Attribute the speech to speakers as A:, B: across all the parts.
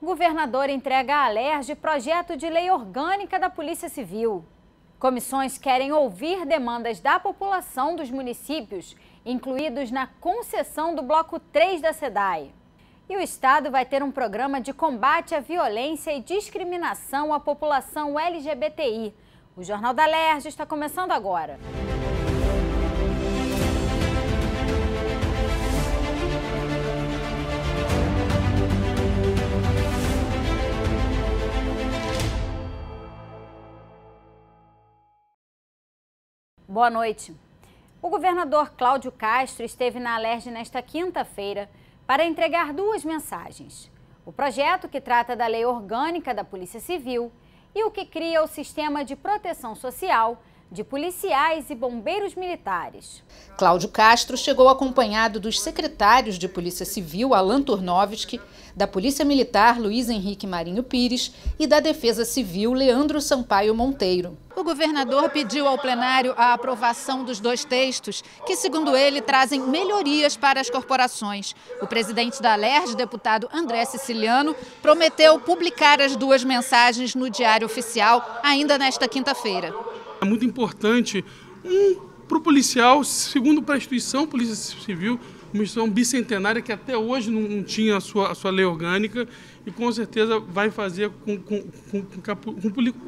A: Governador entrega à Alerj projeto de lei orgânica da Polícia Civil. Comissões querem ouvir demandas da população dos municípios incluídos na concessão do Bloco 3 da SEDAI. E o Estado vai ter um programa de combate à violência e discriminação à população LGBTI. O Jornal da Alerj está começando agora. Boa noite. O governador Cláudio Castro esteve na Alerj nesta quinta-feira para entregar duas mensagens. O projeto que trata da lei orgânica da Polícia Civil e o que cria o sistema de proteção social de policiais e bombeiros militares.
B: Cláudio Castro chegou acompanhado dos secretários de Polícia Civil, Alan Turnovski, da Polícia Militar, Luiz Henrique Marinho Pires, e da Defesa Civil, Leandro Sampaio Monteiro. O governador pediu ao plenário a aprovação dos dois textos, que, segundo ele, trazem melhorias para as corporações. O presidente da LERJ, deputado André Siciliano, prometeu publicar as duas mensagens no Diário Oficial ainda nesta quinta-feira.
C: É muito importante, um, para o policial, segundo para a instituição Polícia Civil, uma instituição bicentenária que até hoje não, não tinha a sua, a sua lei orgânica e com certeza vai fazer com, com, com,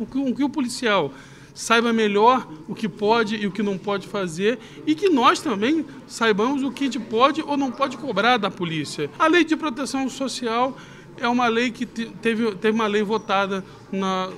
C: com que o policial saiba melhor o que pode e o que não pode fazer e que nós também saibamos o que a gente pode ou não pode cobrar da polícia. A lei de proteção social é uma lei que teve, teve uma lei votada na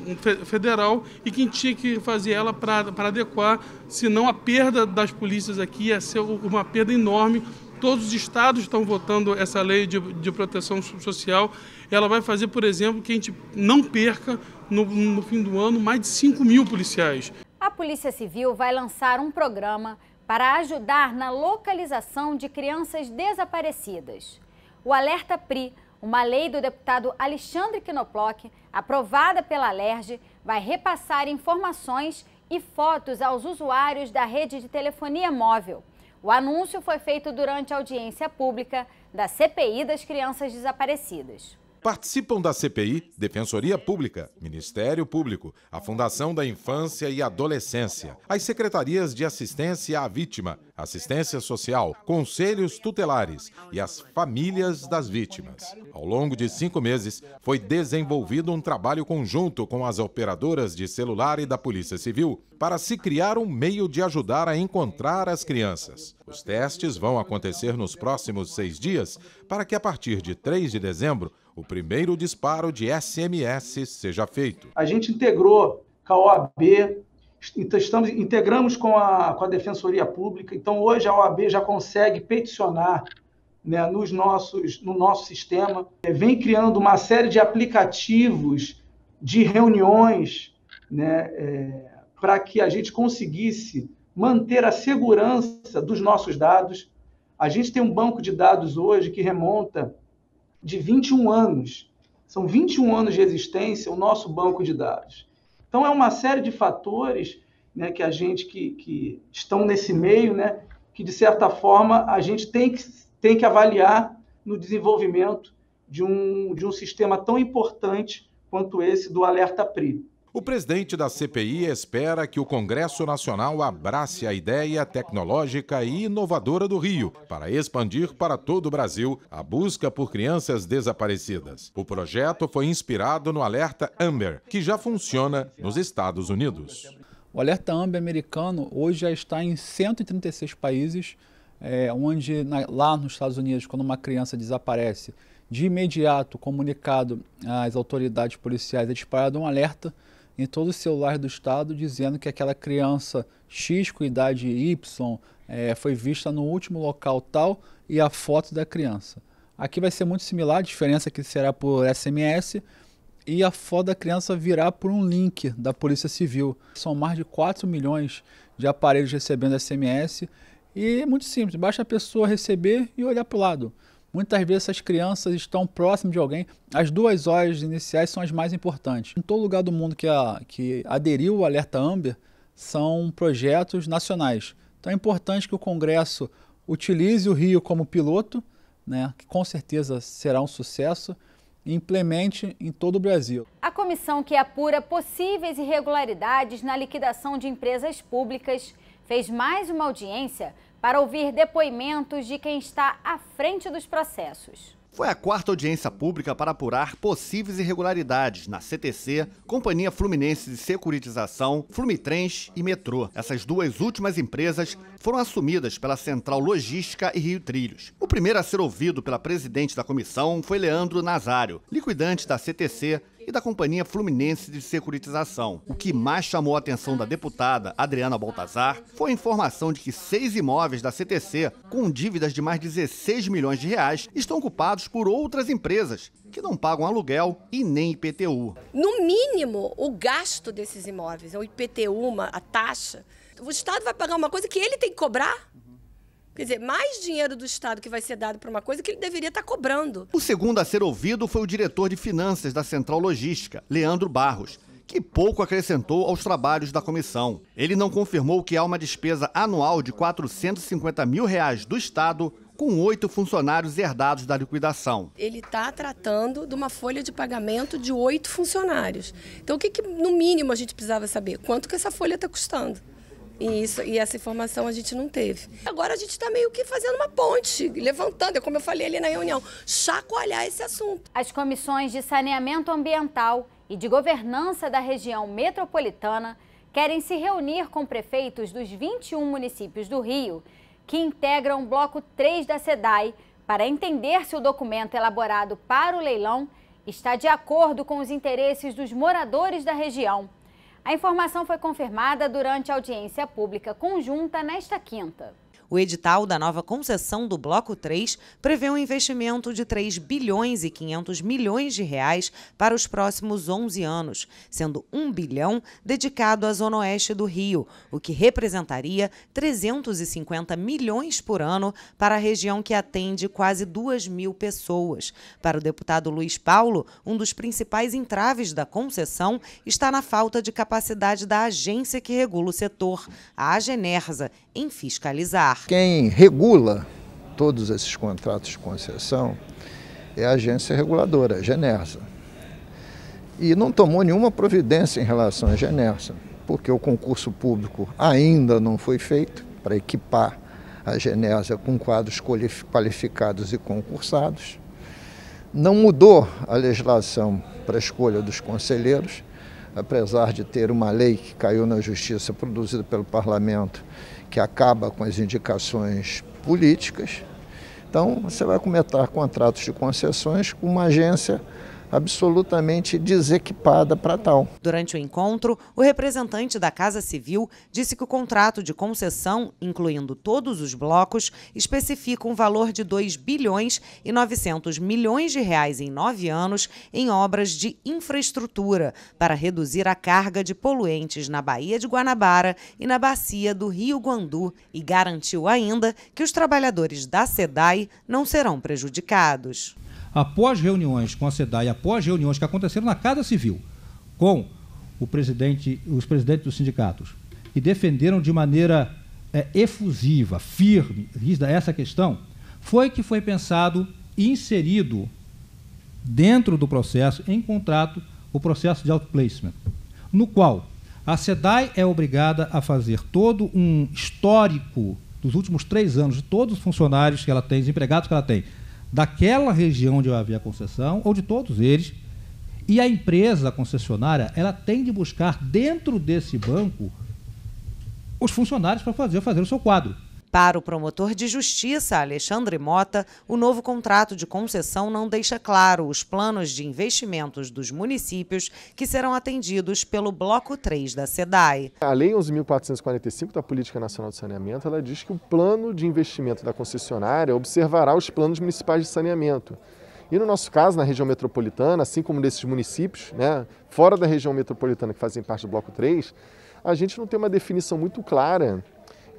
C: federal e quem tinha que fazer ela para adequar, senão a perda das polícias aqui ia ser uma perda enorme. Todos os estados estão votando essa lei de, de proteção social. Ela vai fazer, por exemplo, que a gente não perca no, no fim do ano mais de 5 mil policiais.
A: A Polícia Civil vai lançar um programa para ajudar na localização de crianças desaparecidas. O Alerta PRI uma lei do deputado Alexandre Knobloch, aprovada pela LERJ, vai repassar informações e fotos aos usuários da rede de telefonia móvel. O anúncio foi feito durante a audiência pública da CPI das Crianças Desaparecidas.
C: Participam da CPI Defensoria Pública, Ministério Público, a Fundação da Infância e Adolescência, as secretarias de assistência à vítima, assistência social, conselhos tutelares e as famílias das vítimas. Ao longo de cinco meses, foi desenvolvido um trabalho conjunto com as operadoras de celular e da Polícia Civil para se criar um meio de ajudar a encontrar as crianças. Os testes vão acontecer nos próximos seis dias para que, a partir de 3 de dezembro, o primeiro disparo de SMS seja feito. A gente integrou com a OAB,
D: estamos, integramos com a, com a Defensoria Pública, então hoje a OAB já consegue peticionar né, nos nossos, no nosso sistema, é, vem criando uma série de aplicativos de reuniões né, é, para que a gente conseguisse manter a segurança dos nossos dados. A gente tem um banco de dados hoje que remonta de 21 anos. São 21 anos de existência o nosso banco de dados. Então, é uma série de fatores né, que a gente que, que estão nesse meio, né, que de certa forma a gente tem que, tem que avaliar no desenvolvimento de um, de um sistema tão importante quanto esse do Alerta PRI.
C: O presidente da CPI espera que o Congresso Nacional abrace a ideia tecnológica e inovadora do Rio para expandir para todo o Brasil a busca por crianças desaparecidas. O projeto foi inspirado no Alerta Amber, que já funciona nos Estados Unidos. O Alerta Amber americano hoje já está em 136 países, é,
E: onde na, lá nos Estados Unidos, quando uma criança desaparece, de imediato comunicado às autoridades policiais é disparado um alerta em todo o celular do Estado dizendo que aquela criança X com idade Y é, foi vista no último local tal e a foto da criança. Aqui vai ser muito similar, a diferença é que será por SMS e a foto da criança virá por um link da Polícia Civil. São mais de 4 milhões de aparelhos recebendo SMS e é muito simples, basta a pessoa receber e olhar para o lado. Muitas vezes essas crianças estão próximas de alguém. As duas horas iniciais são as mais importantes. Em todo lugar do mundo que, a, que aderiu ao Alerta Amber são projetos nacionais. Então é importante que o Congresso utilize o Rio como piloto, né, que com certeza será um sucesso, e implemente em todo o Brasil.
A: A comissão que apura possíveis irregularidades na liquidação de empresas públicas fez mais uma audiência para ouvir depoimentos de quem está à frente dos processos.
F: Foi a quarta audiência pública para apurar possíveis irregularidades na CTC, Companhia Fluminense de Securitização, Flumitrens e Metrô. Essas duas últimas empresas foram assumidas pela Central Logística e Rio Trilhos. O primeiro a ser ouvido pela presidente da comissão foi Leandro Nazário, liquidante da CTC, e da Companhia Fluminense de Securitização. O que mais chamou a atenção da deputada Adriana Baltazar foi a informação de que seis imóveis da CTC, com dívidas de mais 16 milhões de reais, estão ocupados por outras empresas que não pagam aluguel e nem IPTU.
A: No mínimo, o gasto desses imóveis, o IPTU, uma, a taxa, o Estado vai pagar uma coisa que ele tem que cobrar Quer dizer, mais dinheiro do Estado que vai ser dado para uma coisa que ele deveria estar tá cobrando.
F: O segundo a ser ouvido foi o diretor de finanças da Central Logística, Leandro Barros, que pouco acrescentou aos trabalhos da comissão. Ele não confirmou que há uma despesa anual de R$ 450 mil reais do Estado com oito funcionários herdados da liquidação.
A: Ele está tratando de uma folha de pagamento de oito funcionários. Então, o que, que, no mínimo, a gente precisava saber? Quanto que essa folha está custando? E, isso, e essa informação a gente não teve. Agora a gente está meio que fazendo uma ponte, levantando, é como eu falei ali na reunião, chacoalhar esse assunto. As comissões de saneamento ambiental e de governança da região metropolitana querem se reunir com prefeitos dos 21 municípios do Rio, que integram o bloco 3 da SEDAI, para entender se o documento elaborado para o leilão está de acordo com os interesses dos moradores da região. A informação foi confirmada durante a audiência pública conjunta nesta quinta.
G: O edital da nova concessão do Bloco 3 prevê um investimento de 3 bilhões e 500 milhões de reais para os próximos 11 anos, sendo 1 bilhão dedicado à zona oeste do Rio, o que representaria 350 milhões por ano para a região que atende quase 2 mil pessoas. Para o deputado Luiz Paulo, um dos principais entraves da concessão está na falta de capacidade da agência que regula o setor, a Agenersa, em fiscalizar.
D: Quem regula todos esses contratos de concessão é a agência reguladora, a Genersa. E não tomou nenhuma providência em relação à Genersa, porque o concurso público ainda não foi feito para equipar a Genersa com quadros qualificados e concursados. Não mudou a legislação para a escolha dos conselheiros, apesar de ter uma lei que caiu na justiça produzida pelo parlamento que acaba com as indicações políticas. Então, você vai cometer contratos de concessões com uma agência absolutamente desequipada para tal.
G: Durante o encontro, o representante da Casa Civil disse que o contrato de concessão, incluindo todos os blocos, especifica um valor de 2 bilhões e 900 milhões de reais em nove anos em obras de infraestrutura para reduzir a carga de poluentes na Baía de Guanabara e na bacia do Rio Guandu e garantiu ainda que os trabalhadores da SEDAI não serão prejudicados
F: após reuniões com a SEDAI, após reuniões que aconteceram na Casa Civil com o presidente, os presidentes dos sindicatos, que defenderam de maneira é, efusiva, firme, rígida essa questão, foi que foi pensado e inserido dentro do processo, em contrato, o processo de outplacement, no qual a SEDAI é obrigada a fazer todo um histórico dos últimos três anos de todos os funcionários que ela tem, os empregados que ela tem, daquela região onde havia concessão, ou de todos eles, e a empresa a concessionária ela tem de buscar dentro desse banco os funcionários para fazer, fazer o seu quadro. Para o promotor de justiça,
G: Alexandre Mota, o novo contrato de concessão não deixa claro os planos de investimentos dos municípios que serão atendidos pelo Bloco 3 da SEDAI.
H: A Lei 11.445 da Política Nacional de Saneamento ela diz que o plano de investimento da concessionária observará os planos municipais de saneamento. E no nosso caso, na região metropolitana, assim como nesses municípios, né, fora da região metropolitana que fazem parte do Bloco 3, a gente não tem uma definição muito clara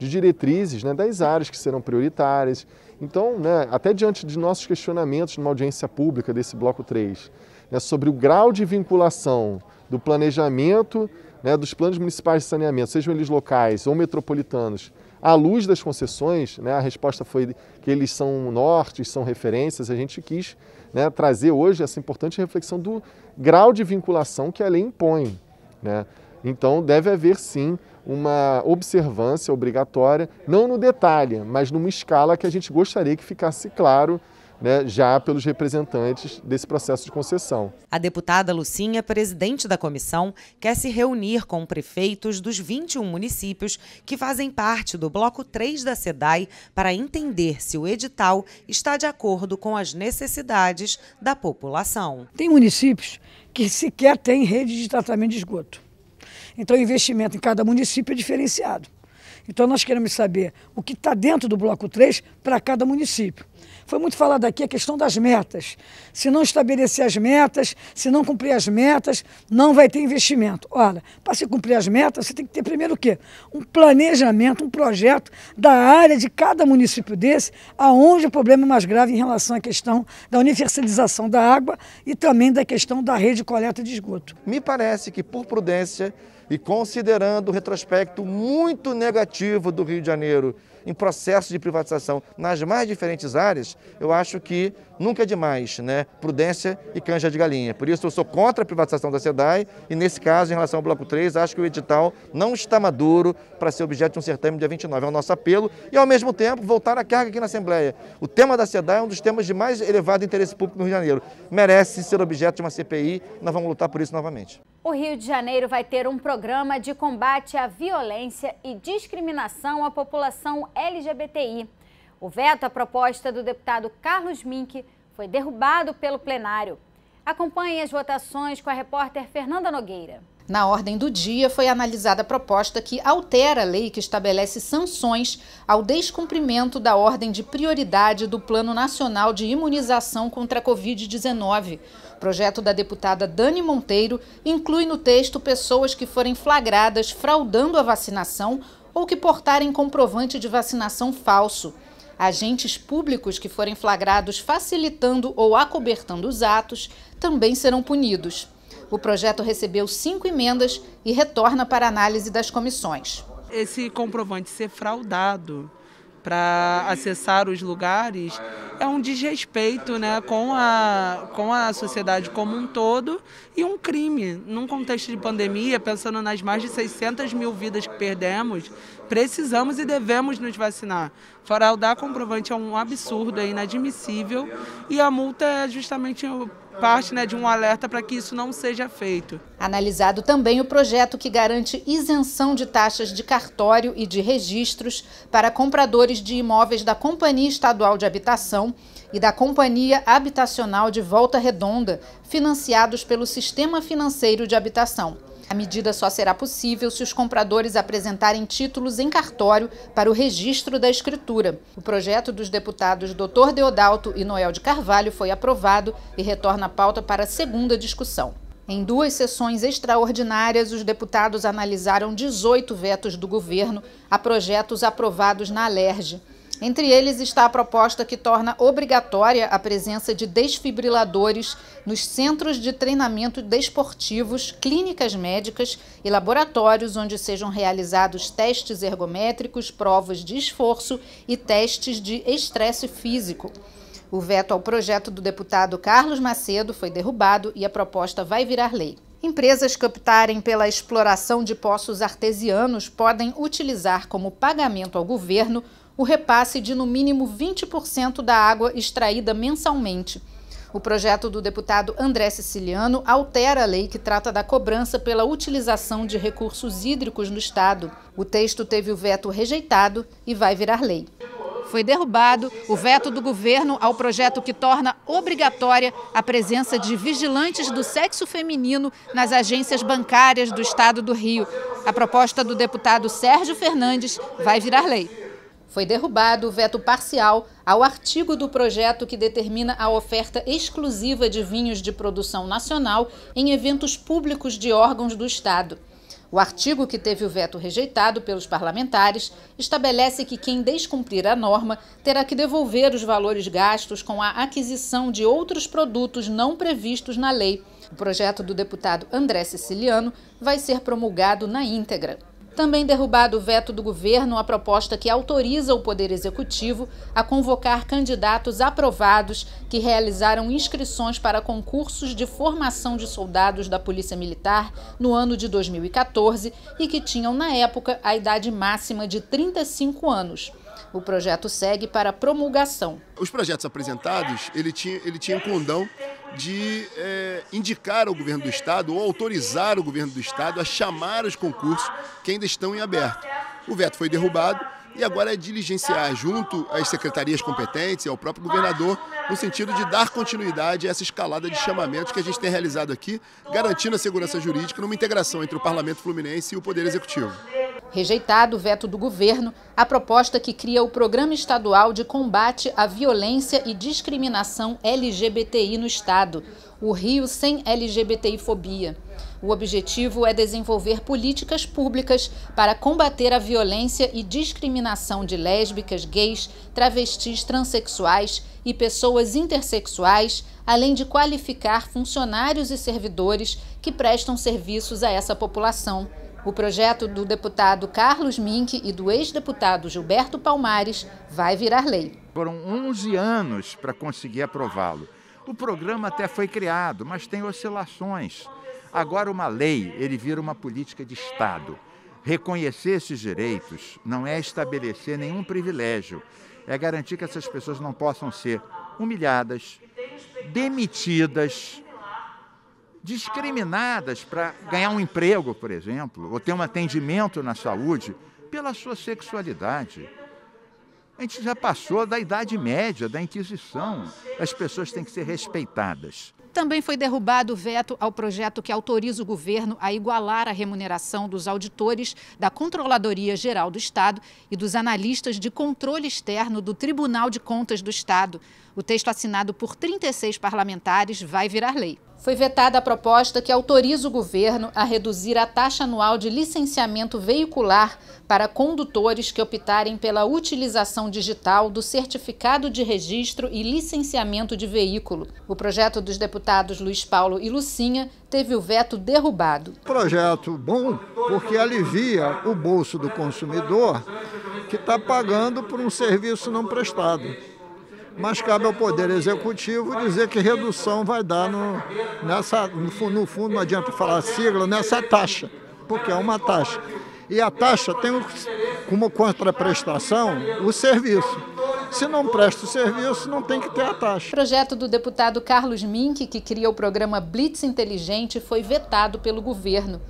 H: de diretrizes né, das áreas que serão prioritárias. Então, né, até diante de nossos questionamentos numa audiência pública desse bloco 3, né, sobre o grau de vinculação do planejamento, né, dos planos municipais de saneamento, sejam eles locais ou metropolitanos, à luz das concessões, né, a resposta foi que eles são norte, são referências, a gente quis né, trazer hoje essa importante reflexão do grau de vinculação que a lei impõe. Né? Então, deve haver sim uma observância obrigatória, não no detalhe, mas numa escala que a gente gostaria que ficasse claro né, já pelos representantes desse processo de concessão.
G: A deputada Lucinha, presidente da comissão, quer se reunir com prefeitos dos 21 municípios que fazem parte do Bloco 3 da SEDAI para entender se o edital está de acordo com as necessidades da população. Tem municípios
B: que sequer têm rede de tratamento de esgoto. Então, o investimento em cada município é diferenciado. Então, nós queremos saber o que está dentro do bloco 3 para cada município. Foi muito falado aqui a questão das metas. Se não estabelecer as metas, se não cumprir as metas, não vai ter investimento. Olha, para se cumprir as metas, você tem que ter primeiro o quê? Um planejamento, um projeto da área de cada município desse, aonde o problema é mais grave em relação à questão da universalização da água e também da questão
D: da rede de coleta de esgoto. Me parece que, por prudência, e considerando o retrospecto muito negativo do Rio de Janeiro em processo de privatização nas mais diferentes áreas, eu acho que nunca é demais, né? Prudência e canja de galinha. Por isso eu sou contra a privatização da SEDAI e nesse caso, em relação ao bloco 3, acho que o edital não está maduro para ser objeto de um certame dia 29. É o nosso apelo e ao mesmo tempo voltar à carga aqui na Assembleia. O tema da SEDAI é um dos temas de mais elevado interesse público no Rio de Janeiro. Merece ser objeto de uma CPI, nós vamos lutar por isso novamente.
A: O Rio de Janeiro vai ter um programa de combate à violência e discriminação à população LGBTI. O veto à proposta do deputado Carlos Mink foi derrubado pelo plenário. Acompanhe as votações com a repórter Fernanda Nogueira.
B: Na ordem do dia foi analisada a proposta que altera a lei que estabelece sanções ao descumprimento da ordem de prioridade do Plano Nacional de Imunização contra a Covid-19. Projeto da deputada Dani Monteiro inclui no texto pessoas que forem flagradas fraudando a vacinação ou que portarem comprovante de vacinação falso. Agentes públicos que forem flagrados facilitando ou acobertando os atos também serão punidos. O projeto recebeu cinco emendas e retorna para análise das comissões.
G: Esse comprovante ser fraudado para acessar os lugares, é um desrespeito né, com, a, com a sociedade como um todo e um crime. Num contexto de pandemia, pensando nas mais de 600 mil vidas que perdemos, precisamos e devemos nos vacinar. Fraudar comprovante é um absurdo, é inadmissível e a multa é justamente parte né, de um alerta para que isso não seja feito.
B: Analisado também o projeto que garante isenção de taxas de cartório e de registros para compradores de imóveis da Companhia Estadual de Habitação e da Companhia Habitacional de Volta Redonda, financiados pelo Sistema Financeiro de Habitação. A medida só será possível se os compradores apresentarem títulos em cartório para o registro da escritura. O projeto dos deputados Dr. Deodalto e Noel de Carvalho foi aprovado e retorna à pauta para a segunda discussão. Em duas sessões extraordinárias, os deputados analisaram 18 vetos do governo a projetos aprovados na Alerj. Entre eles está a proposta que torna obrigatória a presença de desfibriladores nos centros de treinamento desportivos, clínicas médicas e laboratórios onde sejam realizados testes ergométricos, provas de esforço e testes de estresse físico. O veto ao projeto do deputado Carlos Macedo foi derrubado e a proposta vai virar lei. Empresas que optarem pela exploração de poços artesianos podem utilizar como pagamento ao governo o repasse de no mínimo 20% da água extraída mensalmente. O projeto do deputado André Siciliano altera a lei que trata da cobrança pela utilização de recursos hídricos no Estado. O texto teve o veto rejeitado e vai virar lei. Foi derrubado o veto do governo ao projeto que torna obrigatória a presença de vigilantes do sexo feminino nas agências bancárias do Estado do Rio. A proposta do deputado Sérgio Fernandes vai virar lei foi derrubado o veto parcial ao artigo do projeto que determina a oferta exclusiva de vinhos de produção nacional em eventos públicos de órgãos do Estado. O artigo que teve o veto rejeitado pelos parlamentares estabelece que quem descumprir a norma terá que devolver os valores gastos com a aquisição de outros produtos não previstos na lei. O projeto do deputado André Siciliano vai ser promulgado na íntegra. Também derrubado o veto do governo à proposta que autoriza o Poder Executivo a convocar candidatos aprovados que realizaram inscrições para concursos de formação de soldados da Polícia Militar no ano de 2014 e que tinham, na época, a idade máxima de 35 anos. O projeto segue para promulgação.
E: Os projetos apresentados, ele tinha, ele tinha um condão de é, indicar ao governo do estado ou autorizar o governo do estado a chamar os concursos que ainda estão em aberto. O veto foi derrubado e agora é diligenciar junto às secretarias competentes e ao próprio governador no sentido de dar continuidade a essa escalada de chamamentos que a gente tem realizado aqui, garantindo a segurança jurídica numa integração entre o Parlamento Fluminense e o Poder Executivo.
B: Rejeitado o veto do governo, a proposta que cria o Programa Estadual de Combate à Violência e Discriminação LGBTI no Estado, o Rio Sem LGBTI Fobia. O objetivo é desenvolver políticas públicas para combater a violência e discriminação de lésbicas, gays, travestis, transexuais e pessoas intersexuais, além de qualificar funcionários e servidores que prestam serviços a essa população. O projeto do deputado Carlos Mink e do ex-deputado Gilberto Palmares vai virar lei.
F: Foram 11 anos para conseguir aprová-lo. O programa até foi criado, mas tem oscilações. Agora, uma lei, ele vira uma política de Estado. Reconhecer esses direitos não é estabelecer nenhum privilégio, é garantir que essas pessoas não possam ser humilhadas, demitidas, discriminadas para ganhar um emprego, por exemplo, ou ter um atendimento na saúde pela sua sexualidade. A gente já passou da Idade Média, da Inquisição. As pessoas têm que ser respeitadas.
B: Também foi derrubado o veto ao projeto que autoriza o governo a igualar a remuneração dos auditores da Controladoria Geral do Estado e dos analistas de controle externo do Tribunal de Contas do Estado. O texto assinado por 36 parlamentares vai virar lei foi vetada a proposta que autoriza o governo a reduzir a taxa anual de licenciamento veicular para condutores que optarem pela utilização digital do certificado de registro e licenciamento de veículo. O projeto dos deputados Luiz Paulo e Lucinha teve o veto derrubado.
D: Projeto bom porque alivia o bolso do consumidor que está pagando por um serviço não prestado mas cabe ao Poder Executivo dizer que redução vai dar no, nessa, no, no fundo, não adianta falar sigla, nessa taxa, porque é uma taxa. E a taxa tem como contraprestação o serviço. Se não presta o
B: serviço, não tem que ter a taxa. O projeto do deputado Carlos Mink, que cria o programa Blitz Inteligente, foi vetado pelo governo.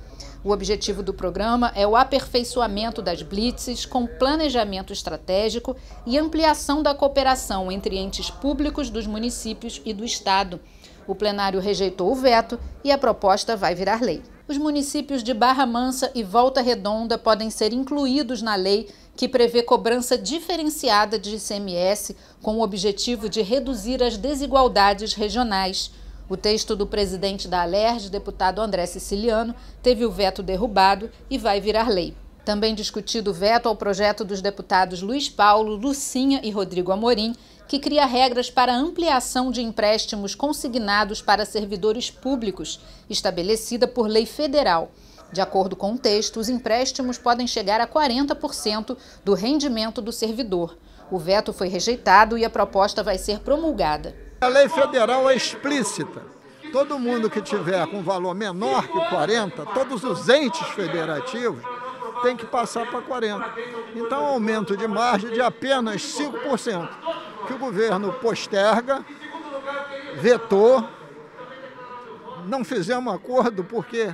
B: O objetivo do programa é o aperfeiçoamento das blitzes com planejamento estratégico e ampliação da cooperação entre entes públicos dos municípios e do Estado. O plenário rejeitou o veto e a proposta vai virar lei. Os municípios de Barra Mansa e Volta Redonda podem ser incluídos na lei que prevê cobrança diferenciada de ICMS com o objetivo de reduzir as desigualdades regionais. O texto do presidente da Alerj, deputado André Siciliano, teve o veto derrubado e vai virar lei. Também discutido o veto ao projeto dos deputados Luiz Paulo, Lucinha e Rodrigo Amorim, que cria regras para ampliação de empréstimos consignados para servidores públicos, estabelecida por lei federal. De acordo com o texto, os empréstimos podem chegar a 40% do rendimento do servidor. O veto foi rejeitado e a proposta vai ser promulgada.
D: A lei federal é explícita. Todo mundo que tiver com valor menor que 40, todos os entes federativos, tem que passar para 40. Então, aumento de margem de apenas 5%, que o governo posterga, vetou, não fizemos acordo porque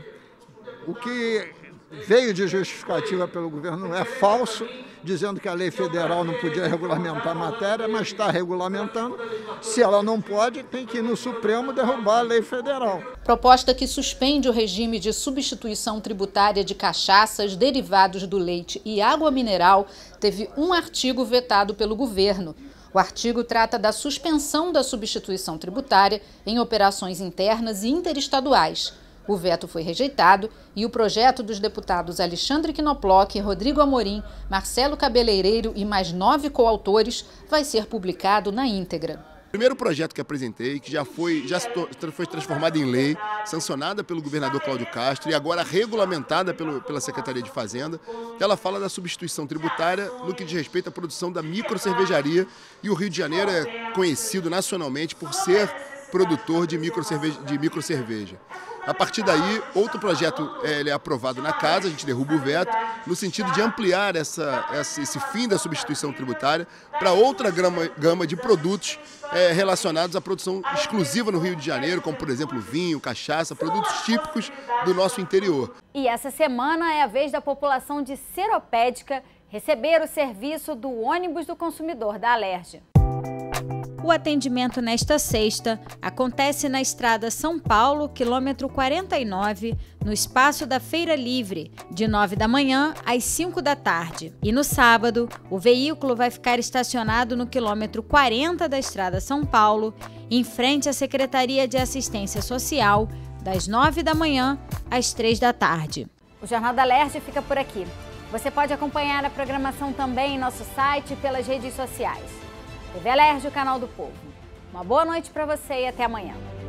D: o que veio de justificativa pelo governo, é falso, dizendo que a lei federal não podia regulamentar a matéria, mas está regulamentando. Se ela não pode, tem que ir no Supremo derrubar a lei federal.
B: Proposta que suspende o regime de substituição tributária de cachaças, derivados do leite e água mineral teve um artigo vetado pelo governo. O artigo trata da suspensão da substituição tributária em operações internas e interestaduais. O veto foi rejeitado e o projeto dos deputados Alexandre Quinoplock, Rodrigo Amorim, Marcelo Cabeleireiro e mais nove coautores vai ser publicado na íntegra.
E: O primeiro projeto que apresentei, que já foi, já foi transformado em lei, sancionada pelo governador Cláudio Castro e agora regulamentada pelo, pela Secretaria de Fazenda, ela fala da substituição tributária no que diz respeito à produção da microcervejaria. E o Rio de Janeiro é conhecido nacionalmente por ser produtor de De microcerveja. A partir daí, outro projeto é, ele é aprovado na casa, a gente derruba o veto, no sentido de ampliar essa, essa esse fim da substituição tributária para outra gama de produtos é, relacionados à produção exclusiva no Rio de Janeiro, como, por exemplo, vinho, cachaça, produtos típicos do nosso interior.
A: E essa semana é a vez da população de Seropédica receber o serviço do ônibus do consumidor da Alerj. O atendimento nesta sexta acontece na estrada São Paulo, quilômetro 49, no espaço da Feira Livre, de 9 da manhã às 5 da tarde. E no sábado, o veículo vai ficar estacionado no quilômetro 40 da estrada São Paulo, em frente à Secretaria de Assistência Social, das 9 da manhã às 3 da tarde. O Jornal da Leste fica por aqui. Você pode acompanhar a programação também em nosso site e pelas redes sociais. TV Alerj, o canal do povo. Uma boa noite para você e até amanhã.